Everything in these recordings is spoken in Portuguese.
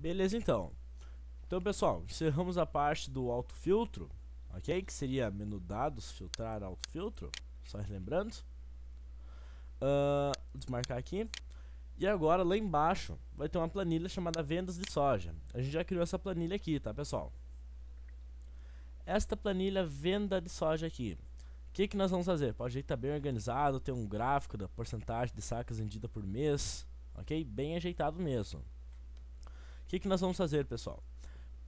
Beleza, então. Então, pessoal, encerramos a parte do autofiltro, ok? Que seria menu dados, filtrar autofiltro, só relembrando. Uh, desmarcar aqui. E agora, lá embaixo, vai ter uma planilha chamada vendas de soja. A gente já criou essa planilha aqui, tá, pessoal? Esta planilha venda de soja aqui. O que, que nós vamos fazer? Pode o jeito tá bem organizado, ter um gráfico da porcentagem de sacas vendida por mês, ok? Bem ajeitado mesmo que, que nós vamos fazer, pessoal?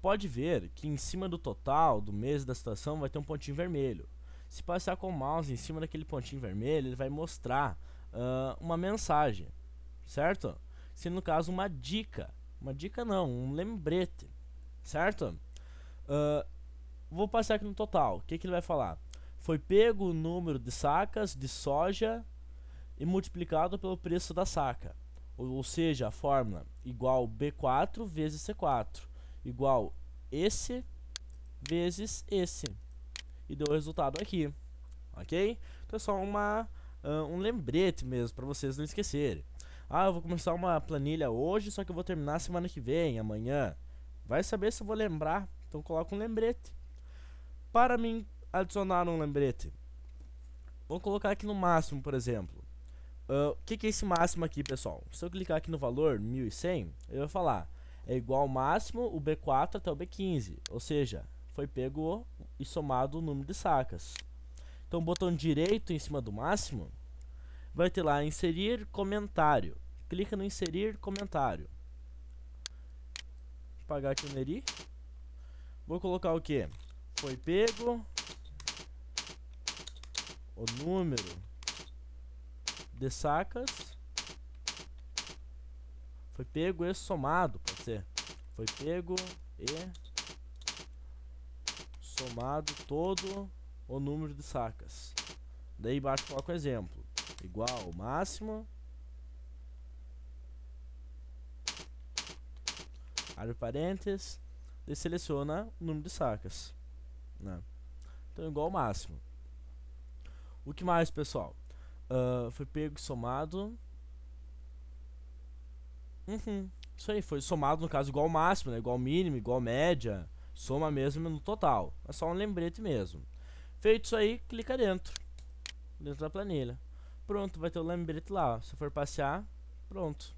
Pode ver que em cima do total, do mês da situação, vai ter um pontinho vermelho. Se passar com o mouse em cima daquele pontinho vermelho, ele vai mostrar uh, uma mensagem, certo? Se no caso uma dica, uma dica não, um lembrete, certo? Uh, vou passar aqui no total, o que, que ele vai falar? Foi pego o número de sacas de soja e multiplicado pelo preço da saca. Ou, seja, a fórmula igual B4 vezes C4 igual esse vezes esse. E deu o resultado aqui, ok? Então é só uma, uh, um lembrete mesmo para vocês não esquecerem. Ah, eu vou começar uma planilha hoje, só que eu vou terminar semana que vem, amanhã. Vai saber se eu vou lembrar, então coloca um lembrete. Para mim adicionar um lembrete, vou colocar aqui no máximo, por exemplo. O uh, que, que é esse máximo aqui, pessoal? Se eu clicar aqui no valor 1100, eu vou falar é igual ao máximo o B4 até o B15, ou seja, foi pego e somado o número de sacas. Então, o botão direito em cima do máximo vai ter lá inserir comentário. Clica no inserir comentário. Vou aqui o Neri. Vou colocar o que? Foi pego o número de sacas foi pego e somado, pode ser. Foi pego e somado todo o número de sacas. Daí embaixo coloca um exemplo. Igual máximo. Abre parênteses. E seleciona o número de sacas. Né? Então igual máximo. O que mais, pessoal? Uh, foi pego e somado. Uhum. Isso aí, foi somado no caso igual ao máximo, né? igual ao mínimo, igual à média. Soma mesmo no total. É só um lembrete mesmo. Feito isso aí, clica dentro. Dentro da planilha. Pronto, vai ter o lembrete lá. Ó. Se for passear, pronto.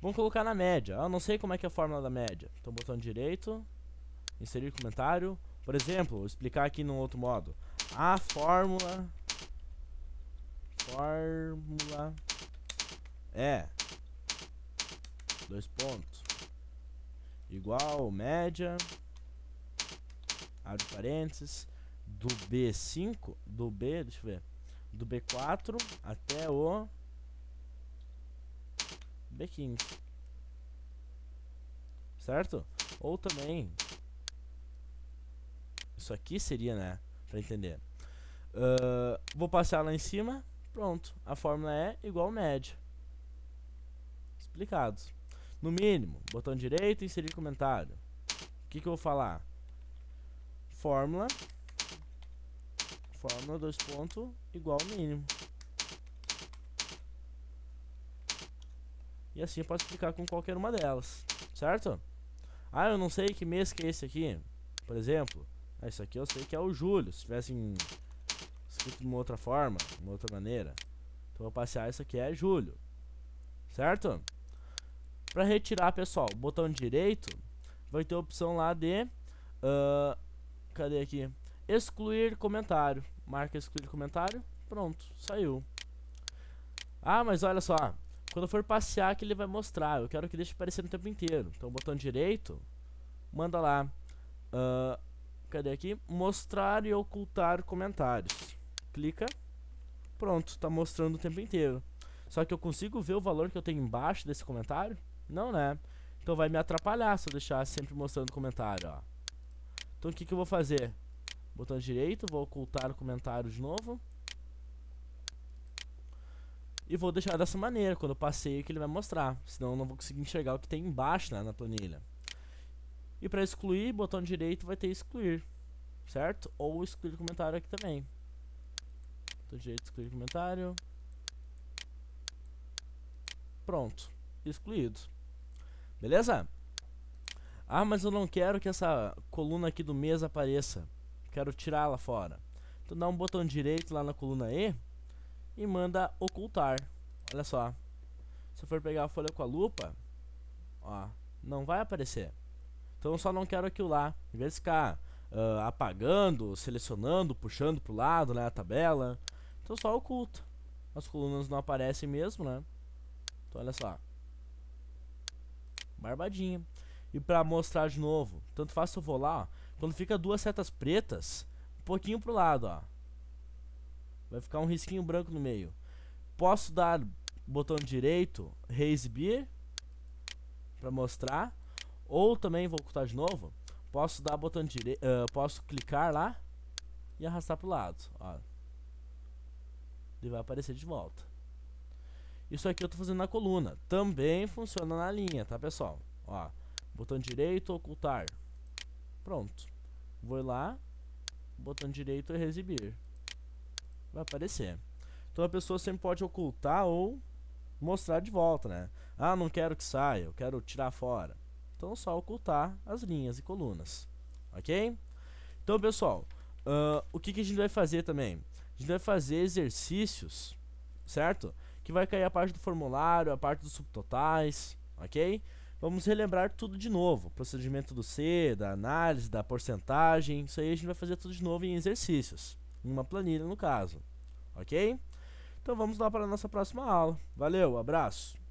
Vamos colocar na média. Eu não sei como é que é a fórmula da média. Então, botão direito, inserir comentário. Por exemplo, vou explicar aqui num outro modo. A fórmula Fórmula é dois pontos igual média abre parênteses do B5 do B deixa eu ver do B4 até o B15 certo ou também isso aqui seria né para entender uh, vou passar lá em cima Pronto, a fórmula é igual média. Explicados. No mínimo, botão direito, inserir comentário. O que, que eu vou falar? Fórmula. Fórmula, dois pontos, igual mínimo. E assim eu posso explicar com qualquer uma delas, certo? Ah, eu não sei que mês que é esse aqui, por exemplo. esse ah, isso aqui eu sei que é o julho. Se tivesse em de uma outra forma, de uma outra maneira. Então, passear isso aqui é julho. Certo? Para retirar, pessoal, botão direito, vai ter a opção lá de... Uh, cadê aqui? Excluir comentário. Marca excluir comentário. Pronto, saiu. Ah, mas olha só. Quando for passear que ele vai mostrar. Eu quero que deixe aparecendo o tempo inteiro. Então, botão direito, manda lá. Uh, cadê aqui? Mostrar e ocultar comentários clica, pronto, está mostrando o tempo inteiro. Só que eu consigo ver o valor que eu tenho embaixo desse comentário? Não, né? Então vai me atrapalhar se eu deixar sempre mostrando o comentário, ó. Então o que, que eu vou fazer? Botão direito, vou ocultar o comentário de novo. E vou deixar dessa maneira, quando eu passeio que ele vai mostrar. Senão eu não vou conseguir enxergar o que tem embaixo né, na planilha. E para excluir, botão direito vai ter excluir, certo? Ou excluir comentário aqui também do jeito, excluir comentário. Pronto, excluído. Beleza? Ah, mas eu não quero que essa coluna aqui do mês apareça. Quero tirá-la fora. Então dá um botão direito lá na coluna E e manda ocultar. Olha só. Se eu for pegar a folha com a lupa, ó, não vai aparecer. Então eu só não quero aquilo lá. Em vez de ficar uh, apagando, selecionando, puxando pro lado, né, a tabela, então só oculto. As colunas não aparecem mesmo, né? Então olha só. Barbadinha. E pra mostrar de novo, tanto faz se eu vou lá, ó, quando fica duas setas pretas, um pouquinho pro lado, ó. Vai ficar um risquinho branco no meio. Posso dar botão direito, reexibir, para mostrar. Ou também, vou ocultar de novo, posso dar botão direito, uh, eh, posso clicar lá e arrastar pro lado, ó. Ele vai aparecer de volta. Isso aqui eu estou fazendo na coluna. Também funciona na linha, tá, pessoal? Ó, botão direito, ocultar. Pronto. Vou lá, botão direito e exibir. Vai aparecer. Então a pessoa sempre pode ocultar ou mostrar de volta, né? Ah, não quero que saia, eu quero tirar fora. Então só ocultar as linhas e colunas, ok? Então pessoal, uh, o que, que a gente vai fazer também? A gente vai fazer exercícios, certo? Que vai cair a parte do formulário, a parte dos subtotais, ok? Vamos relembrar tudo de novo. Procedimento do C, da análise, da porcentagem. Isso aí a gente vai fazer tudo de novo em exercícios. Em uma planilha, no caso. Ok? Então vamos lá para a nossa próxima aula. Valeu, abraço!